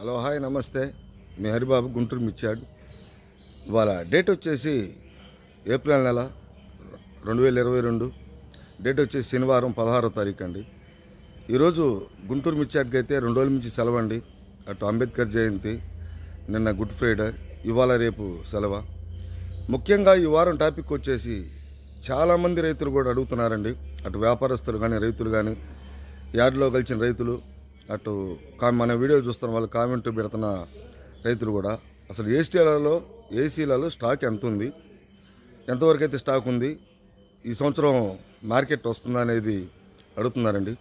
hello hi నమస్తే మీ హరిబాబు గుంటూరు మిచ్చాడు ఇవాళ date వచ్చేసి ఏప్రిల్ నెల రెండు వేల ఇరవై రెండు డేట్ వచ్చేసి శనివారం పదహారో తారీఖు అండి ఈరోజు గుంటూరు మిచ్చాడుకి అయితే రెండు రోజుల నుంచి సెలవండి అటు అంబేద్కర్ జయంతి నిన్న గుడ్ ఫ్రైడే ఇవాళ రేపు సెలవ ముఖ్యంగా ఈ వారం టాపిక్ వచ్చేసి చాలామంది రైతులు కూడా అడుగుతున్నారండి అటు వ్యాపారస్తులు కానీ రైతులు కానీ యార్డ్లో కలిసిన రైతులు అటు మన వీడియో చూస్తున్న వాళ్ళు కామెంట్ పెడుతున్న రైతులు కూడా అసలు ఏసీలలో ఏసీలలో స్టాక్ ఎంత ఉంది ఎంతవరకు అయితే స్టాక్ ఉంది ఈ సంవత్సరం మార్కెట్ వస్తుందా అనేది అడుగుతున్నారండి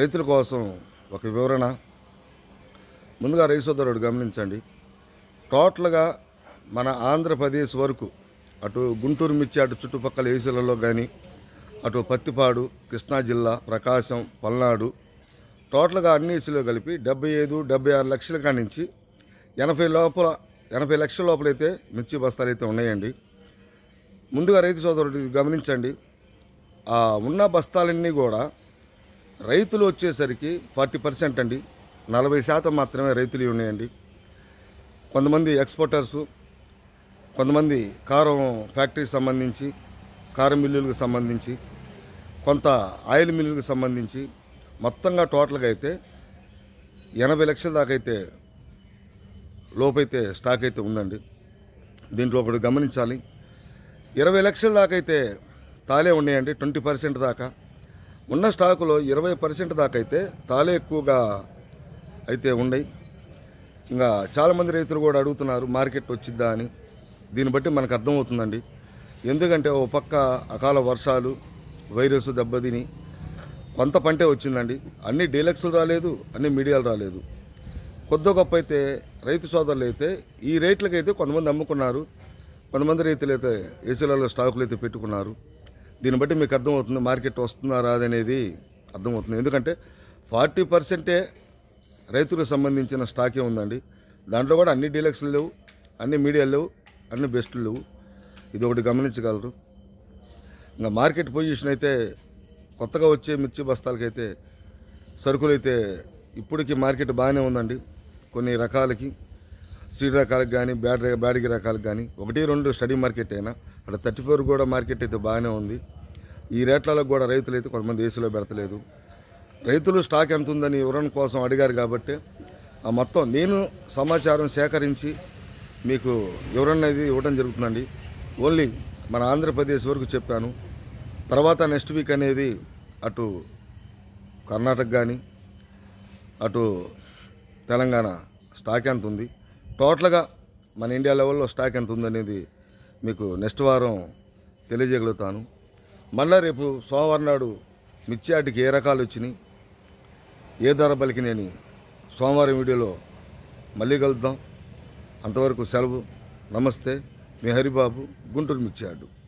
రైతుల కోసం ఒక వివరణ ముందుగా రైతు సోదరుడు గమనించండి టోటల్గా మన ఆంధ్రప్రదేశ్ వరకు అటు గుంటూరు మిర్చి అటు చుట్టుపక్కల ఏసీలలో కానీ అటు పత్తిపాడు కృష్ణా జిల్లా ప్రకాశం పల్నాడు టోటల్గా అన్ని ఇసులో కలిపి డెబ్బై ఐదు డెబ్బై ఆరు లక్షల కానించి ఎనభై లోపల ఎనభై లక్షల లోపలైతే మిర్చి బస్తాలు అయితే ఉన్నాయండి ముందుగా రైతు సోదరుడు గమనించండి ఆ ఉన్న బస్తాలన్నీ కూడా రైతులు వచ్చేసరికి ఫార్టీ పర్సెంట్ అండి నలభై శాతం మాత్రమే రైతులు ఉన్నాయండి కొంతమంది ఎక్స్పోర్టర్సు కొంతమంది కారం ఫ్యాక్టరీకి సంబంధించి కారం మిల్లులకు సంబంధించి కొంత ఆయిల్ మిల్లులకు సంబంధించి మొత్తంగా టోటల్గా అయితే ఎనభై లక్షల దాకా అయితే లోపైతే స్టాక్ అయితే ఉందండి దీంట్లో ఒకటి గమనించాలి ఇరవై లక్షల దాకా అయితే తాలే ఉన్నాయండి ట్వంటీ పర్సెంట్ దాకా ఉన్న స్టాకులో ఇరవై పర్సెంట్ దాకా అయితే తాలే ఎక్కువగా అయితే ఉన్నాయి ఇంకా చాలామంది రైతులు కూడా అడుగుతున్నారు మార్కెట్ వచ్చిద్దా అని దీన్ని బట్టి మనకు అర్థమవుతుందండి ఎందుకంటే ఓ పక్క అకాల వర్షాలు వైరస్ దెబ్బతిని కొంత పంటే వచ్చిందండి అన్ని డీలక్స్లు రాలేదు అన్ని మీడియాలు రాలేదు కొద్ది గొప్ప అయితే రైతు సోదరులు అయితే ఈ అయితే కొంతమంది అమ్ముకున్నారు కొంతమంది రైతులు అయితే ఏసీలలో స్టాకులు అయితే పెట్టుకున్నారు దీన్ని బట్టి మీకు అర్థమవుతుంది మార్కెట్ వస్తుందా రాదనేది అర్థమవుతుంది ఎందుకంటే ఫార్టీ పర్సెంటే రైతులకు సంబంధించిన స్టాకే ఉందండి దాంట్లో కూడా అన్ని డీలక్స్లు లేవు అన్ని మీడియాలు లేవు అన్ని బెస్ట్లు లేవు ఇది ఒకటి గమనించగలరు ఇంకా మార్కెట్ పొజిషన్ అయితే కొత్తగా వచ్చే మిర్చి బస్తాలకైతే సరుకులైతే ఇప్పటికీ మార్కెట్ బాగానే ఉందండి కొన్ని రకాలకి సీడ్ రకాలకు కానీ బ్యాడ్ బ్యాడ్గి రకాలకు కానీ ఒకటి రెండు స్టడీ మార్కెట్ అయినా అక్కడ థర్టీ ఫోర్ కూడా మార్కెట్ అయితే బాగానే ఉంది ఈ రేట్లలో కూడా రైతులు అయితే కొంతమంది ఏసీలో పెడతలేదు రైతులు స్టాక్ ఎంత ఉందని వివరణ కోసం అడిగారు కాబట్టి ఆ మొత్తం నేను సమాచారం సేకరించి మీకు వివరణ అనేది ఇవ్వడం జరుగుతుందండి ఓన్లీ మన ఆంధ్రప్రదేశ్ వరకు చెప్పాను తర్వాత నెక్స్ట్ వీక్ అనేది అటు కర్ణాటక కానీ అటు తెలంగాణ స్టాక్ ఎంత ఉంది టోటల్గా మన ఇండియా లెవెల్లో స్టాక్ ఎంత ఉందనేది మీకు నెక్స్ట్ వారం తెలియజేయగలుగుతాను మళ్ళీ రేపు సోమవారం నాడు మిర్చి ఏ రకాలు వచ్చినాయి ఏ ధర పలికినాయని సోమవారం వీడియోలో మళ్ళీ కలుద్దాం అంతవరకు సెలవు నమస్తే మీ హరిబాబు గుంటూరు మిర్చి